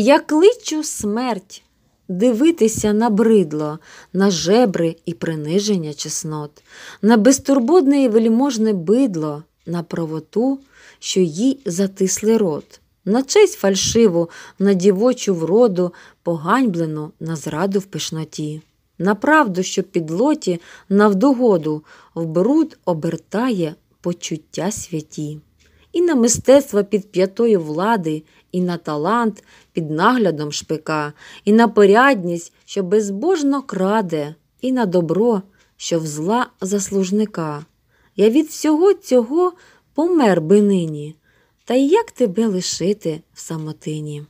Я кличу смерть дивитися на бридло, на жебри і приниження чеснот, на безтурботне і вельможне бидло, на правоту, що їй затисли рот, на честь фальшиву, на дівочу вроду, поганьблену на зраду в пишноті. На правду, що підлоті, навдогоду, в бруд обертає почуття святі і на мистецтво під п'ятою влади, і на талант під наглядом шпика, і на порядність, що безбожно краде, і на добро, що взла заслужника. Я від всього цього помер би нині, та як тебе лишити в самотині?